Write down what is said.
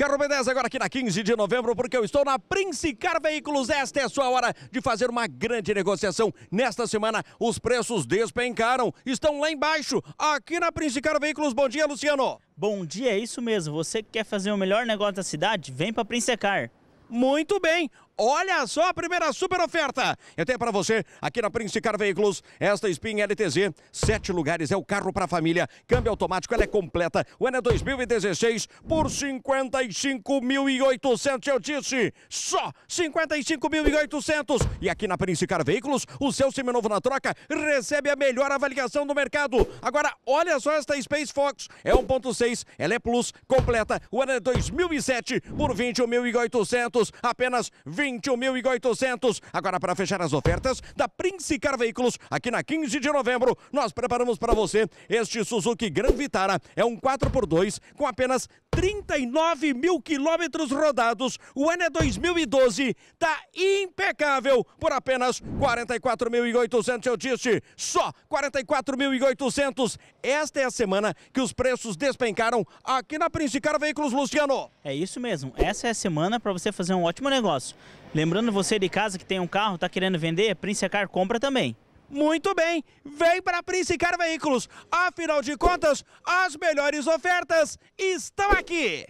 Quero B10 agora aqui na 15 de novembro, porque eu estou na Princicar Veículos. Esta é a sua hora de fazer uma grande negociação. Nesta semana, os preços despencaram, estão lá embaixo, aqui na Princicar Veículos. Bom dia, Luciano. Bom dia, é isso mesmo. Você que quer fazer o melhor negócio da cidade, vem para Princecar. Muito bem. Olha só a primeira super oferta. Eu tenho para você aqui na Prince Car Veículos esta Spin LTZ. Sete lugares é o carro para família. Câmbio automático, ela é completa. O ano é 2016 por 55.800. Eu disse só 55.800. E aqui na Prince Car Veículos, o seu seminovo na troca recebe a melhor avaliação do mercado. Agora, olha só esta Space Fox. É 1.6, ela é plus, completa. O ano é 2007 por 21.800. Apenas 20. 21.800. e Agora para fechar as ofertas da Prince Car Veículos, aqui na 15 de novembro, nós preparamos para você este Suzuki Gran Vitara. É um 4x2 com apenas 39 mil quilômetros rodados. O ano é 2012, está impecável por apenas 44.800, eu disse, só 44.800. Esta é a semana que os preços despencaram aqui na Princicar Veículos, Luciano. É isso mesmo, essa é a semana para você fazer um ótimo negócio. Lembrando você de casa que tem um carro, está querendo vender, Prince Car compra também. Muito bem, vem para Prince Car Veículos. Afinal de contas, as melhores ofertas estão aqui.